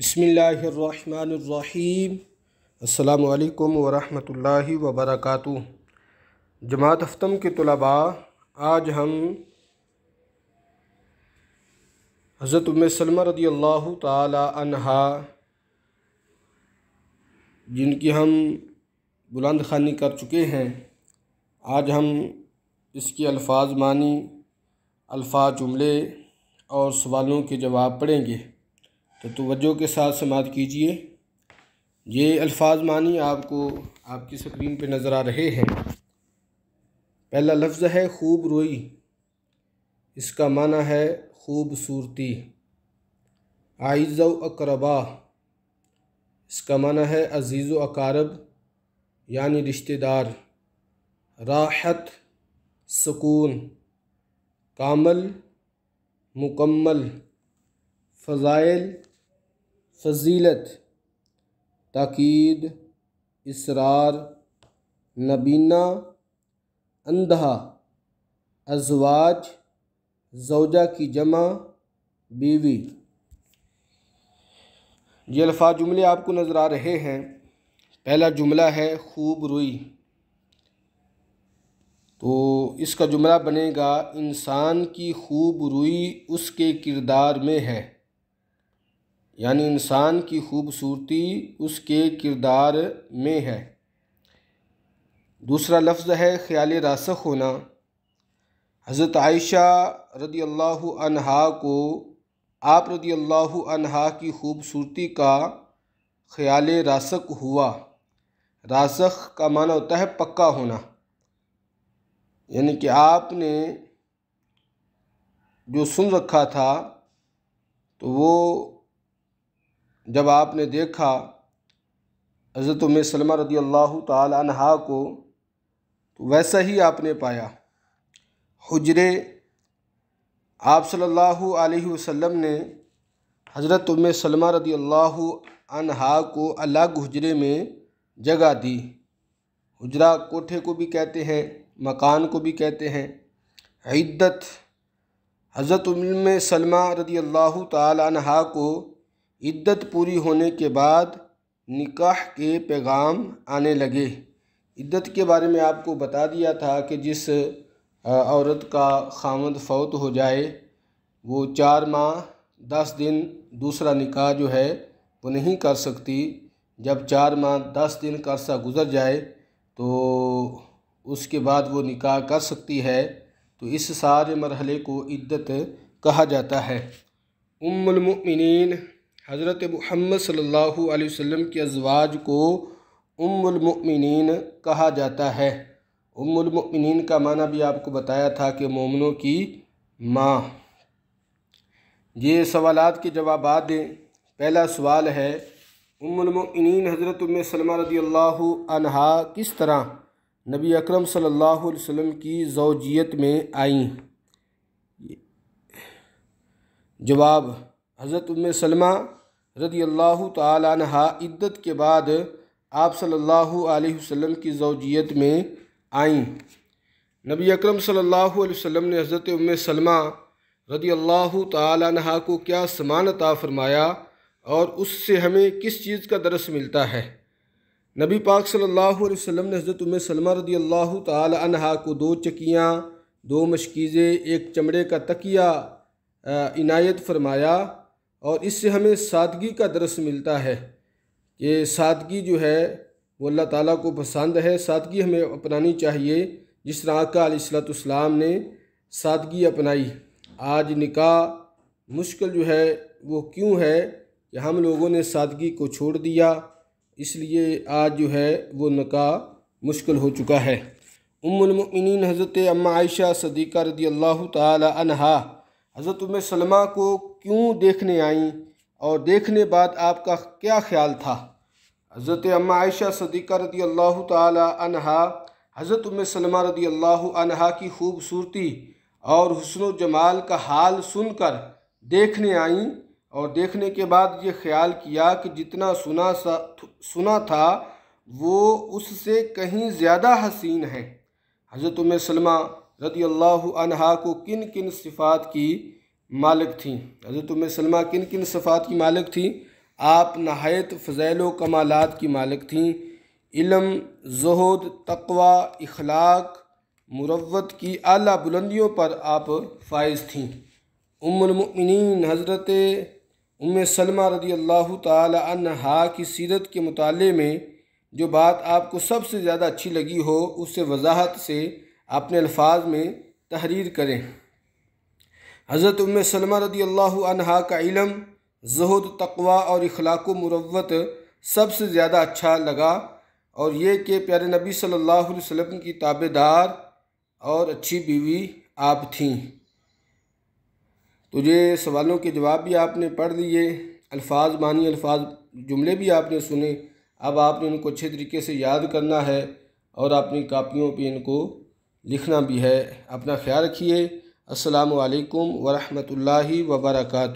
बसमीम् अल्लाम वरहल वबरक जमात हफ्तम के तलबा आज हम हज़रत उम सलमा रदी अल्लाह तहा जिनकी हम बुलंद खानी कर चुके हैं आज हम इसके अल्फाज मानी अल्फाज जुमले और सवालों के जवाब पढ़ेंगे तो तोज्जो के साथ समाध कीजिए ये अल्फाज मानी आपको आपकी स्क्रीन पे नज़र आ रहे हैं पहला लफ्ज़ है खूब रोई इसका माना है खूबसूरती आइज़ अकरबा इसका माना है अजीज़ अकारब यानि रिश्तेदार राहत सुकून कामल मुकम्मल फ़ज़ाइल फजीलत ताकीद इसरार नबीना अंधा अजवाज जोजा की जमा बीवी ये अल्फाज जुमले आपको नज़र आ रहे हैं पहला जुमला है खूब रुई तो इसका जुमला बनेगा इंसान की खूब रुई उसके किरदार में है यानी इंसान की खूबसूरती उसके किरदार में है दूसरा लफ्ज़ है ख्याल रासख होना हज़रत आयशा रदी अल्लाह अनहा को आप रदी अल्लाह अनहा की खूबसूरती का ख्याल रासक हुआ रासख का माना होता है पक्का होना यानी कि आपने जो सुन रखा था तो वो जब आपने देखा हज़रत उम सलमा रदी अल्लाह तहा को तो वैसा ही आपने पाया हजरे आप सल्लल्लाहु अलैहि वसल्लम ने हज़रत उम सलमा रदी अल्लाह अनहा को अलग हजरे में जगह दी हजरा कोठे को भी कहते हैं मकान को भी कहते हैं इद्दत हज़रत उम्म सलमा रदी अल्लाह तहा को इद्दत पूरी होने के बाद निकाह के पैगाम आने लगे इद्दत के बारे में आपको बता दिया था कि जिस औरत का खामद फौत हो जाए वो चार माह दस दिन दूसरा निकाह जो है वो नहीं कर सकती जब चार माह दस दिन का अरसा गुज़र जाए तो उसके बाद वो निकाह कर सकती है तो इस सारे मरहले को इद्दत कहा जाता है उम्मिन हज़रत महमद सल्ला वसम के अजवाज को उम्मिन कहा जाता है उम्मिन का माना भी आपको बताया था कि मोमनों की माँ ये सवाल के जवाब दें पहला सवाल है उम्मिन हज़रत उम्मा सलमा रदी अल्लाह किस तरह नबी अकरम सल्लल्लाहु अलैहि वसल्लम की जौजियत में आई जवाब हज़रत उम सलमा रदी अल्लाह तहा इद्दत के बाद आप सल्लल्लाहु अलैहि वसल्लम की जोजियत में आईं नबी अकरम सल्लल्लाहु अलैहि वसल्लम ने हज़रत उम सलमा रदी अल्लाह तहा को क्या समान अता फ़रमाया और उससे हमें किस चीज़ का दरस मिलता है नबी पाक सल्लल्लाहु अलैहि वसल्लम ने हज़रत उम सलमा रदी अल्लाह तहा को दो चकियाँ दो मशकीज़ें एक चमड़े का तकिया इनायत फरमाया और इससे हमें सादगी का दरस मिलता है कि सादगी जो है वो अल्लाह ताला को पसंद है सादगी हमें अपनानी चाहिए जिस तरह आका सलाम ने सादगी अपनाई आज निकाह मुश्किल जो है वो क्यों है कि हम लोगों ने सादगी को छोड़ दिया इसलिए आज जो है वो निकाह मुश्किल हो चुका है उमिन हज़रत अम्मा आयशा सदीक़ा रदी अल्लाह तहा हज़रत उम सलमा को क्यों देखने आईं और देखने बाद आपका क्या ख्याल था हज़रत अम्मा आयशा सदीक़ा रदी अल्लाह तहा हज़रत उम सलमा रदी अल्लाह अनहा की खूबसूरती और हसन जमाल का हाल सुनकर देखने आईं और देखने के बाद ये ख्याल किया कि जितना सुना सा सुना था वो उससे कहीं ज़्यादा हसीन है हज़रत उम सलमा रदी अल्लाह अनहा को किन किन सिफ़ात की मालिक थी हजरत उम सलमा किन किन सफ़ात की मालिक थी आप नहायत फ़जैल कमालत की मालिक थीं इलम जहद तकवा इखलाक मुरवत की आला बुलंदियों पर आप फाइज थीं उम्मिन हज़रत उम सलमा रदी अल्लाह तहा की सीरत के मुताले में जो बात आपको सबसे ज़्यादा अच्छी लगी हो उससे वजाहत से अपने अल्फाज में तहरीर करें हज़रत उम सलमा रदी अल्लाह का इलम जहद तकवा और अखलाक मुरवत सबसे ज़्यादा अच्छा लगा और ये कि प्यारे नबी सल्लल्लाहु अलैहि वसल्लम की ताबेदार और अच्छी बीवी आप थीं तो ये सवालों के जवाब भी आपने पढ़ लिए अल्फाज मानी अल्फाज जुमले भी आपने सुने अब आपने उनको अच्छे तरीके से याद करना है और अपनी कापियों पे इनको लिखना भी है अपना ख्याल रखिए असलकम वरहमल वर्का